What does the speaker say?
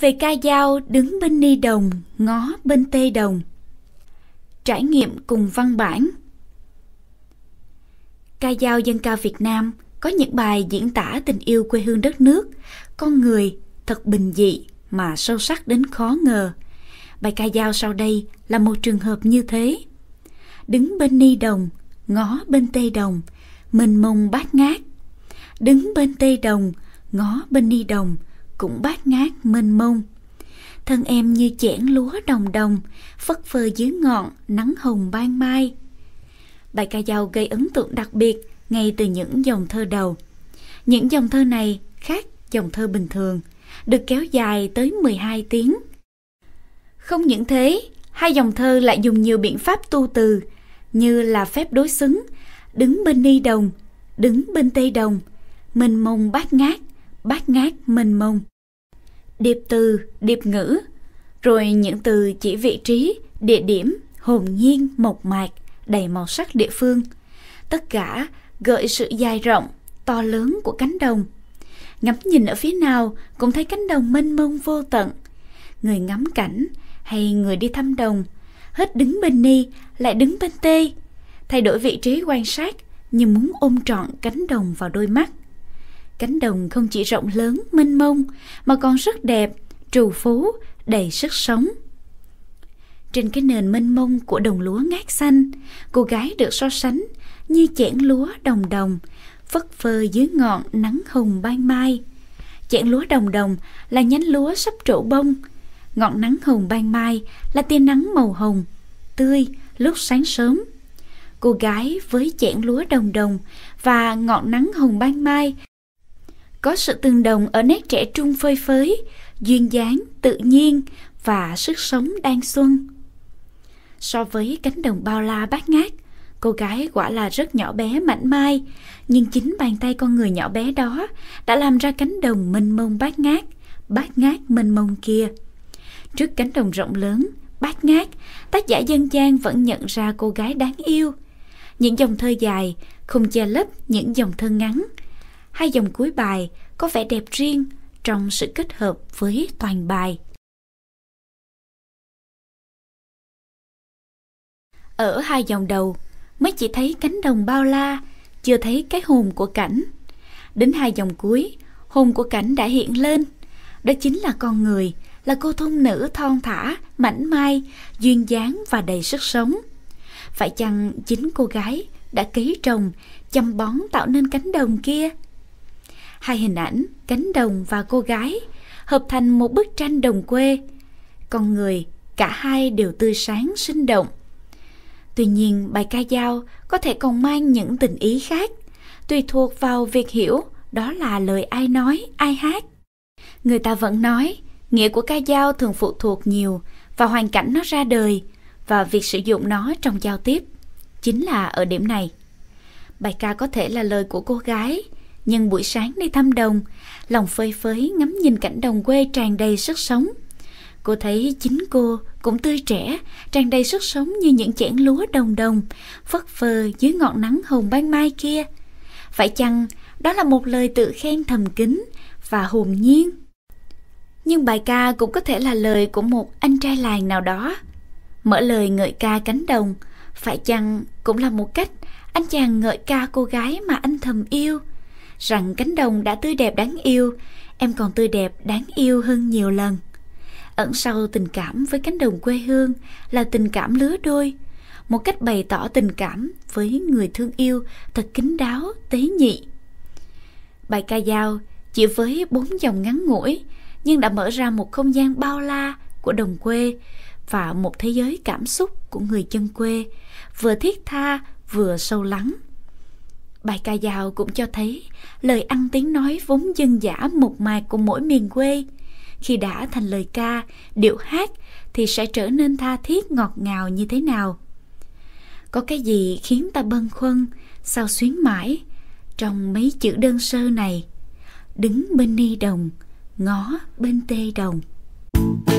về ca dao đứng bên ni đồng ngó bên tê đồng trải nghiệm cùng văn bản ca dao dân ca việt nam có những bài diễn tả tình yêu quê hương đất nước con người thật bình dị mà sâu sắc đến khó ngờ bài ca dao sau đây là một trường hợp như thế đứng bên ni đồng ngó bên tê đồng mình mông bát ngát đứng bên tê đồng ngó bên ni đồng cũng bát ngát mênh mông. Thân em như chẽn lúa đồng đồng, phất phơ dưới ngọn, nắng hồng ban mai. Bài ca dao gây ấn tượng đặc biệt ngay từ những dòng thơ đầu. Những dòng thơ này khác dòng thơ bình thường, được kéo dài tới 12 tiếng. Không những thế, hai dòng thơ lại dùng nhiều biện pháp tu từ như là phép đối xứng, đứng bên ni đồng, đứng bên tây đồng, mênh mông bát ngát, bát ngát mênh mông điệp từ, điệp ngữ, rồi những từ chỉ vị trí, địa điểm, hồn nhiên, mộc mạc, đầy màu sắc địa phương. Tất cả gợi sự dài rộng, to lớn của cánh đồng. Ngắm nhìn ở phía nào cũng thấy cánh đồng mênh mông vô tận. Người ngắm cảnh hay người đi thăm đồng, hết đứng bên ni lại đứng bên tê, thay đổi vị trí quan sát như muốn ôm trọn cánh đồng vào đôi mắt. Cánh đồng không chỉ rộng lớn, mênh mông mà còn rất đẹp, trù phú, đầy sức sống. Trên cái nền mênh mông của đồng lúa ngát xanh, cô gái được so sánh như chẽn lúa đồng đồng, phất phơ dưới ngọn nắng hùng ban mai. Chẽn lúa đồng đồng là nhánh lúa sắp trổ bông, ngọn nắng hùng ban mai là tia nắng màu hồng, tươi lúc sáng sớm. Cô gái với chẽn lúa đồng đồng và ngọn nắng hồng ban mai có sự tương đồng ở nét trẻ trung phơi phới, duyên dáng, tự nhiên và sức sống đang xuân. So với cánh đồng bao la bát ngát, cô gái quả là rất nhỏ bé mảnh mai, nhưng chính bàn tay con người nhỏ bé đó đã làm ra cánh đồng mênh mông bát ngát, bát ngát mênh mông kia. Trước cánh đồng rộng lớn, bát ngát, tác giả dân gian vẫn nhận ra cô gái đáng yêu. Những dòng thơ dài không che lấp những dòng thơ ngắn, hai dòng cuối bài có vẻ đẹp riêng trong sự kết hợp với toàn bài. Ở hai dòng đầu, mới chỉ thấy cánh đồng bao la, chưa thấy cái hồn của cảnh. Đến hai dòng cuối, hồn của cảnh đã hiện lên. Đó chính là con người, là cô thôn nữ thon thả, mảnh mai, duyên dáng và đầy sức sống. Phải chăng chính cô gái đã ký trồng, chăm bón tạo nên cánh đồng kia? hai hình ảnh cánh đồng và cô gái hợp thành một bức tranh đồng quê con người cả hai đều tươi sáng sinh động tuy nhiên bài ca dao có thể còn mang những tình ý khác tùy thuộc vào việc hiểu đó là lời ai nói ai hát người ta vẫn nói nghĩa của ca dao thường phụ thuộc nhiều vào hoàn cảnh nó ra đời và việc sử dụng nó trong giao tiếp chính là ở điểm này bài ca có thể là lời của cô gái nhưng buổi sáng đi thăm đồng, lòng phơi phới ngắm nhìn cảnh đồng quê tràn đầy sức sống. Cô thấy chính cô cũng tươi trẻ, tràn đầy sức sống như những chẻn lúa đồng đồng, phất phơ dưới ngọn nắng hồng ban mai kia. Phải chăng đó là một lời tự khen thầm kín và hồn nhiên? Nhưng bài ca cũng có thể là lời của một anh trai làng nào đó. Mở lời ngợi ca cánh đồng, phải chăng cũng là một cách anh chàng ngợi ca cô gái mà anh thầm yêu – rằng cánh đồng đã tươi đẹp đáng yêu, em còn tươi đẹp đáng yêu hơn nhiều lần. Ẩn sau tình cảm với cánh đồng quê hương là tình cảm lứa đôi, một cách bày tỏ tình cảm với người thương yêu thật kín đáo, tế nhị. Bài ca dao chỉ với bốn dòng ngắn ngủi nhưng đã mở ra một không gian bao la của đồng quê và một thế giới cảm xúc của người chân quê vừa thiết tha vừa sâu lắng Bài ca dao cũng cho thấy lời ăn tiếng nói vốn dân dã mộc mạc của mỗi miền quê. Khi đã thành lời ca, điệu hát thì sẽ trở nên tha thiết ngọt ngào như thế nào? Có cái gì khiến ta bâng khuâng, sao xuyến mãi trong mấy chữ đơn sơ này? Đứng bên ni đồng, ngó bên tê đồng. Thank you